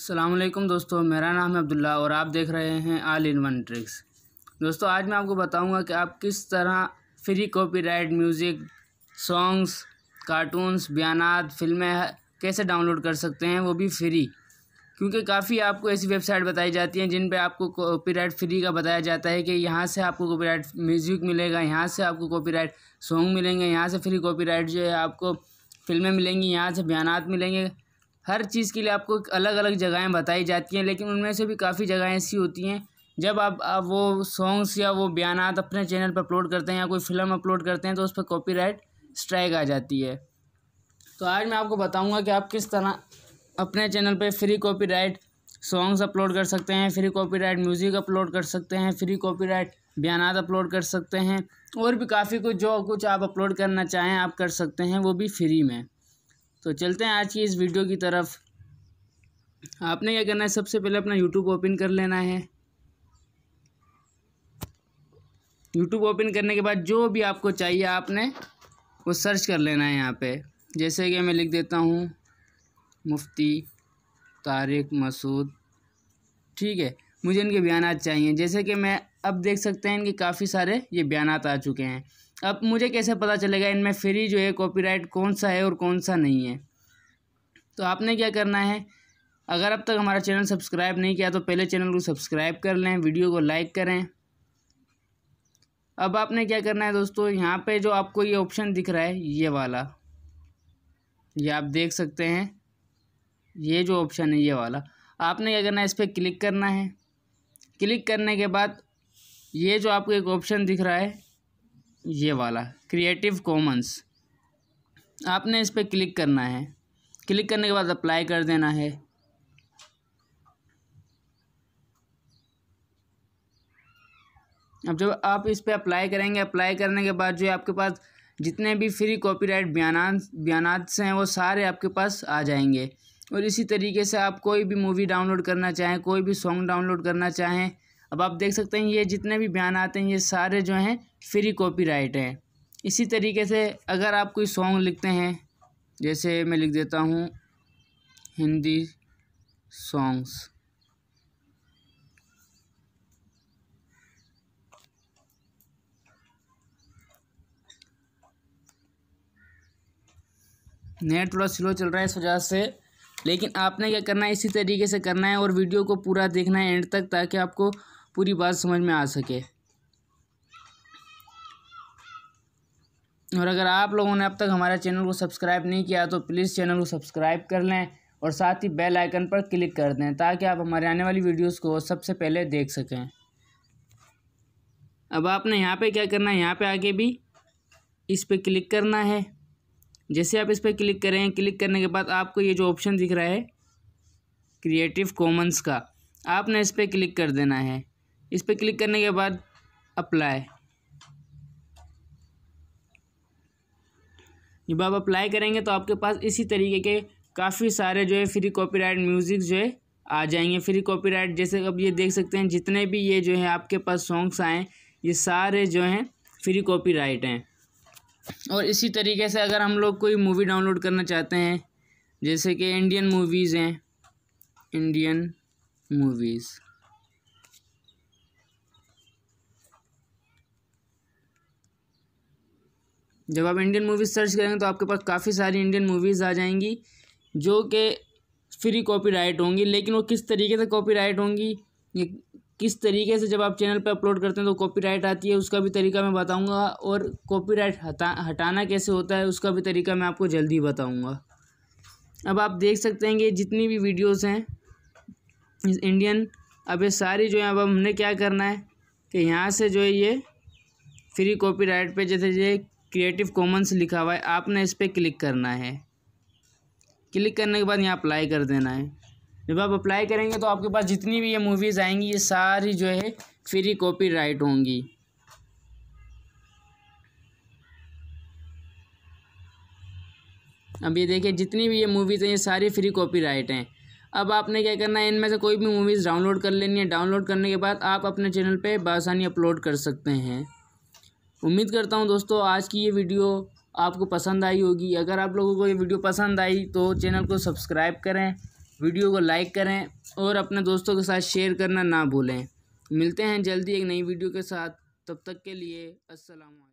अल्लाम दोस्तों मेरा नाम है अब्दुल्ला और आप देख रहे हैं आल इन वन ट्रिक्स दोस्तों आज मैं आपको बताऊंगा कि आप किस तरह free copyright music songs cartoons बयानात फिल्में कैसे डाउनलोड कर सकते हैं वो भी फ्री क्योंकि काफ़ी आपको ऐसी वेबसाइट बताई जाती हैं जिन पर आपको कॉपीराइट फ्री का बताया जाता है कि यहाँ से आपको कॉपीराइट म्यूज़िक मिलेगा यहाँ से आपको कॉपीराइट सॉन्ग मिलेंगे यहाँ से फ्री कॉपीराइट जो है आपको फ़िल्में मिलेंगी यहाँ से बयानात मिलेंगे हर चीज़ के लिए आपको अलग अलग जगहें बताई जाती हैं लेकिन उनमें से भी काफ़ी जगहें ऐसी होती हैं जब आप, आप वो सॉन्ग्स या वो बयान अपने चैनल पर अपलोड करते हैं या कोई फिल्म अपलोड करते हैं तो उस पर कॉपी स्ट्राइक आ जाती है तो आज मैं आपको बताऊँगा कि आप किस तरह अपने चैनल पर फ्री कॉपी सॉन्ग्स अपलोड कर सकते हैं फ्री कॉपीराइट म्यूज़िक अपलोड कर सकते हैं फ्री कॉपीराइट बयान अपलोड कर सकते हैं और भी काफ़ी कुछ जो कुछ आप अपलोड करना चाहें आप कर सकते हैं वो भी फ्री में तो चलते हैं आज की इस वीडियो की तरफ आपने क्या करना है सबसे पहले अपना यूट्यूब ओपन कर लेना है यूट्यूब ओपन करने के बाद जो भी आपको चाहिए आपने वो सर्च कर लेना है यहाँ पे जैसे कि मैं लिख देता हूँ मुफ्ती तारिक मसूद ठीक है मुझे इनके बयान चाहिए जैसे कि मैं अब देख सकते हैं इनके काफ़ी सारे ये बयान आ चुके हैं अब मुझे कैसे पता चलेगा इनमें फ्री जो है कॉपीराइट कौन सा है और कौन सा नहीं है तो आपने क्या करना है अगर अब तक हमारा चैनल सब्सक्राइब नहीं किया तो पहले चैनल को सब्सक्राइब कर लें वीडियो को लाइक करें अब आपने क्या करना है दोस्तों यहाँ पे जो आपको ये ऑप्शन दिख रहा है ये वाला ये आप देख सकते हैं ये जो ऑप्शन है ये वाला आपने क्या करना है इस पर क्लिक करना है क्लिक करने के बाद ये जो आपको एक ऑप्शन दिख रहा है ये वाला क्रिएटिव कॉमन्स आपने इस पर क्लिक करना है क्लिक करने के बाद अप्लाई कर देना है अब जब आप इस पर अप्लाई करेंगे अप्लाई करने के बाद जो आपके पास जितने भी फ्री कॉपीराइट बयान से हैं वो सारे आपके पास आ जाएंगे और इसी तरीके से आप कोई भी मूवी डाउनलोड करना चाहें कोई भी सॉन्ग डाउनलोड करना चाहें अब आप देख सकते हैं ये जितने भी बयान आते हैं ये सारे जो हैं फ्री कॉपीराइट है इसी तरीके से अगर आप कोई सॉन्ग लिखते हैं जैसे मैं लिख देता हूँ हिंदी सॉन्ग्स नेट थोड़ा स्लो चल रहा है इस वजह से लेकिन आपने क्या करना है इसी तरीके से करना है और वीडियो को पूरा देखना है एंड तक ताकि आपको पूरी बात समझ में आ सके और अगर आप लोगों ने अब तक हमारे चैनल को सब्सक्राइब नहीं किया तो प्लीज़ चैनल को सब्सक्राइब कर लें और साथ ही बेल आइकन पर क्लिक कर दें ताकि आप हमारे आने वाली वीडियोस को सबसे पहले देख सकें अब आपने यहाँ पे क्या करना है यहाँ पे आके भी इस पर क्लिक करना है जैसे आप इस पर क्लिक करें क्लिक करने के बाद आपको ये जो ऑप्शन दिख रहा है क्रिएटिव कॉमन्स का आपने इस पर क्लिक कर देना है इस पर क्लिक करने के बाद अप्लाई जब आप अप्लाई करेंगे तो आपके पास इसी तरीके के काफ़ी सारे जो है फ्री कॉपीराइट म्यूज़िक जो है आ जाएंगे फ्री कॉपीराइट जैसे अब ये देख सकते हैं जितने भी ये जो है आपके पास सॉन्ग्स आएँ ये सारे जो हैं फ्री कॉपीराइट हैं और इसी तरीके से अगर हम लोग कोई मूवी डाउनलोड करना चाहते हैं जैसे कि इंडियन मूवीज़ हैं इंडियन मूवीज़ जब आप इंडियन मूवीज़ सर्च करेंगे तो आपके पास काफ़ी सारी इंडियन मूवीज़ आ जाएंगी जो कि फ्री कॉपीराइट होंगी लेकिन वो किस तरीके से कॉपीराइट होंगी ये किस तरीके से जब आप चैनल पर अपलोड करते हैं तो कॉपीराइट आती है उसका भी तरीका मैं बताऊंगा और कॉपीराइट हटा हटाना कैसे होता है उसका भी तरीका मैं आपको जल्दी बताऊंगा अब आप देख सकते हैं कि जितनी भी वीडियोस हैं इंडियन अब ये सारी जो है अब हमने क्या करना है कि यहाँ से जो है ये फ्री कॉपी राइट जैसे ये क्रिएटिव कॉमन्स लिखा हुआ है आपने इस पर क्लिक करना है क्लिक करने के बाद यहाँ अप्लाई कर देना है जब आप अप्लाई करेंगे तो आपके पास जितनी भी ये मूवीज़ आएंगी ये सारी जो है फ्री कॉपी राइट होंगी अब ये देखिए जितनी भी ये मूवीज़ हैं ये सारी फ्री कॉपी राइट हैं अब आपने क्या करना है इनमें से कोई भी मूवीज़ डाउनलोड कर लेनी है डाउनलोड करने के बाद आप अपने चैनल पे बासानी अपलोड कर सकते हैं उम्मीद करता हूँ दोस्तों आज की ये वीडियो आपको पसंद आई होगी अगर आप लोगों को ये वीडियो पसंद आई तो चैनल को सब्सक्राइब करें वीडियो को लाइक करें और अपने दोस्तों के साथ शेयर करना ना भूलें मिलते हैं जल्दी एक नई वीडियो के साथ तब तक के लिए असलम